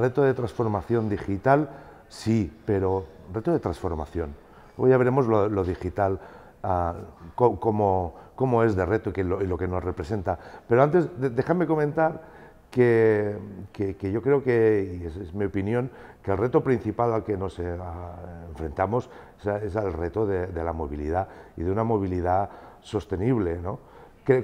reto de transformación digital, sí, pero reto de transformación. Luego ya veremos lo, digital, ah, como cómo, es de reto y, lo, que nos representa. Pero antes, déjame comentar que, yo creo que, y es mi opinión, que el reto principal al que nos eh, enfrentamos es, el reto de, de, la movilidad y de una movilidad sostenible, ¿no?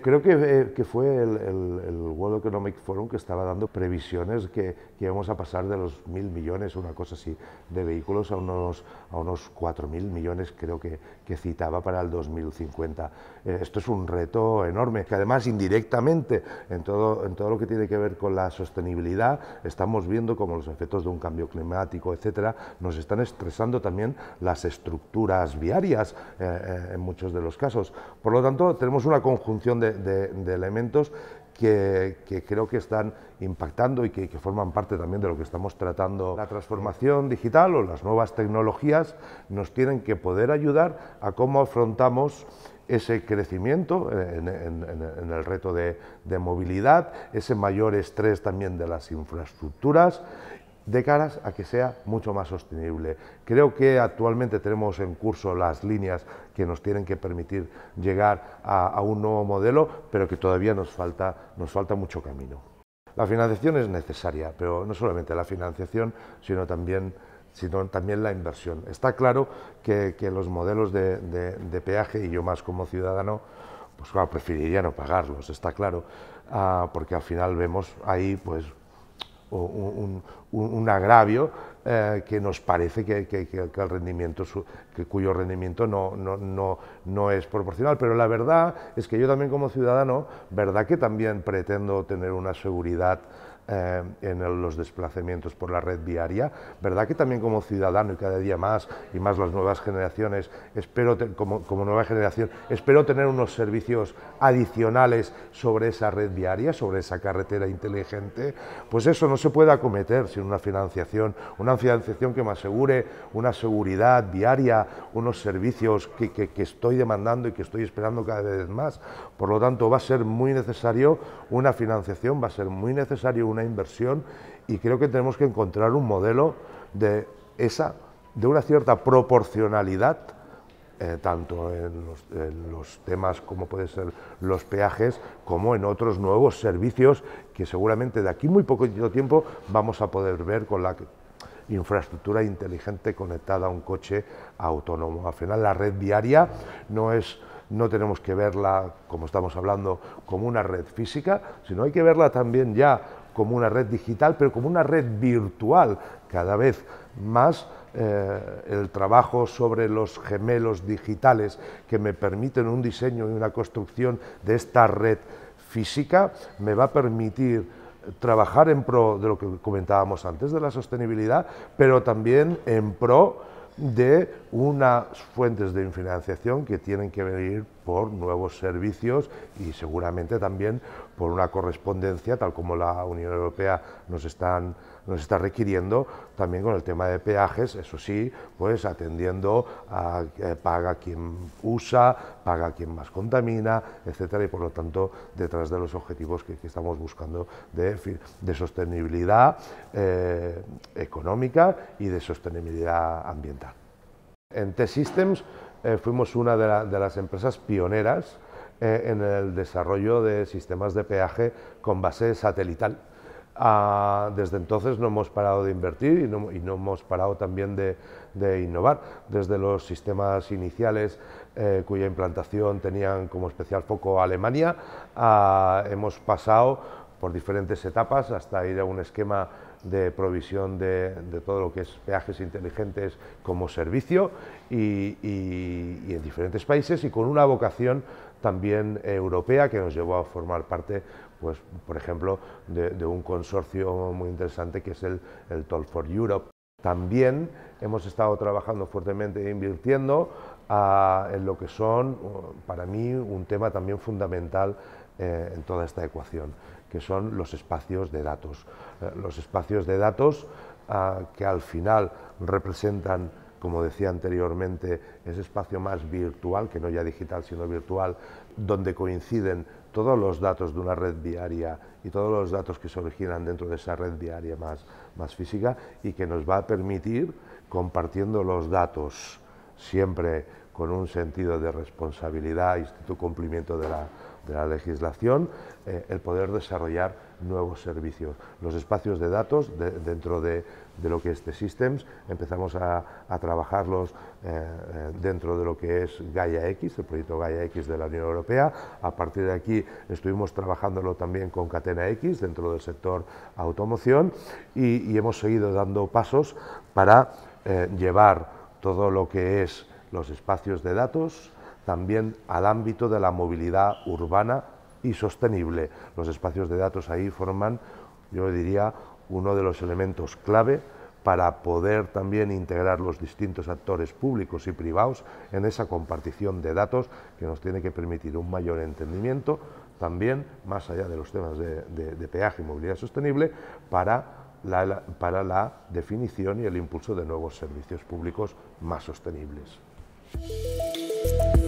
Creo, que, eh, fue el, World Economic Forum que estaba dando previsiones que, íbamos a pasar de los mil millones, una cosa así, de vehículos a unos, a unos cuatro mil millones, creo que, citaba para el 2050. Eh, esto es un reto enorme, que además indirectamente en todo, en todo lo que tiene que ver con la sostenibilidad, estamos viendo como los efectos de un cambio climático, etcétera, nos están estresando también las estructuras viarias eh, en muchos de los casos. Por lo tanto, tenemos una conjunción de, elementos que, creo que están impactando y que, forman parte también de lo que estamos tratando. La transformación digital o las nuevas tecnologías nos tienen que poder ayudar a cómo afrontamos ese crecimiento eh, en, el reto de movilidad, ese mayor estrés también de las infraestructuras de caras a que sea mucho más sostenible. Creo que actualmente tenemos en curso las líneas que nos tienen que permitir llegar a, un nuevo modelo, pero que todavía nos falta, nos falta mucho camino. La financiación es necesaria, pero no solamente la financiación, sino también, sino también la inversión. Está claro que, que los modelos de, de, peaje, y yo más como ciudadano, pues preferiría no pagarlos, está claro, ah, porque al final vemos ahí pues un, agravio eh, que nos parece que, el rendimiento, cuyo rendimiento no, no, es proporcional. Pero la verdad es que yo también como ciudadano, verdad que también pretendo tener una seguridad eh, en los desplazamientos por la red viaria. ¿Verdad que también como ciudadano y cada día más y más las nuevas generaciones, espero como, como, nueva generación, espero tener unos servicios adicionales sobre esa red viaria, sobre esa carretera inteligente? Pues eso no se puede acometer sin una financiación, una financiación que me asegure una seguridad viaria, unos servicios que, que, que estoy demandando y que estoy esperando cada vez más. Por lo tanto, va a ser muy necesario una financiación, va a ser muy necesario un una inversión y creo que tenemos que encontrar un modelo de esa, de una cierta proporcionalidad, eh, tanto en los, temas como pueden ser los peajes, como en otros nuevos servicios que seguramente de aquí muy poquito tiempo vamos a poder ver con la infraestructura inteligente conectada a un coche autónomo. Al final la red diaria no es no tenemos que verla, como estamos hablando, como una red física, sino hay que verla también ya como una red digital, pero como una red virtual. Cada vez más eh, el trabajo sobre los gemelos digitales que me permiten un diseño y una construcción de esta red física me va a permitir trabajar en pro de lo que comentábamos antes de la sostenibilidad, pero también en pro de unas fuentes de financiación que tienen que venir por nuevos servicios y seguramente también por una correspondencia, tal como la Unión Europea nos, están, nos está requiriendo, también con el tema de peajes, eso sí, pues atendiendo a eh, paga quien usa, paga quien más contamina, etcétera, y por lo tanto detrás de los objetivos que, estamos buscando de, sostenibilidad eh, económica y de sostenibilidad ambiental. En T-Systems eh, fuimos una de las empresas pioneras eh, en el desarrollo de sistemas de peaje con base satelital. Ah, desde entonces no hemos parado de invertir y no, hemos parado también de, innovar. Desde los sistemas iniciales, eh, cuya implantación tenían como especial foco Alemania, ah, hemos pasado por diferentes etapas hasta ir a un esquema de provisión de, todo lo que es peajes inteligentes como servicio y, en diferentes países y con una vocación también europea que nos llevó a formar parte, pues, por ejemplo, de, un consorcio muy interesante que es el, Toll for Europe. También hemos estado trabajando fuertemente e invirtiendo ah, en lo que son, para mí, un tema también fundamental eh, en toda esta ecuación, que son los espacios de datos. Eh, los espacios de datos ah, que al final representan como decía anteriormente, ese espacio más virtual, que no ya digital, sino virtual, donde coinciden todos los datos de una red diaria y todos los datos que se originan dentro de esa red diaria más, más física y que nos va a permitir, compartiendo los datos siempre con un sentido de responsabilidad y tu cumplimiento de la, legislación, eh, el poder desarrollar nuevos servicios. Los espacios de datos dentro de, lo que es t Systems, empezamos a, trabajarlos eh, eh, dentro de lo que es Gaia X, el proyecto Gaia X de la Unión Europea. A partir de aquí estuvimos trabajándolo también con Catena X dentro del sector automoción y, hemos seguido dando pasos para llevar todo lo que es los espacios de datos, también al ámbito de la movilidad urbana y sostenible. Los espacios de datos ahí forman, yo diría, uno de los elementos clave para poder también integrar los distintos actores públicos y privados en esa compartición de datos que nos tiene que permitir un mayor entendimiento, también más allá de los temas de, peaje y movilidad sostenible, para la definición y el impulso de nuevos servicios públicos más sostenibles. Música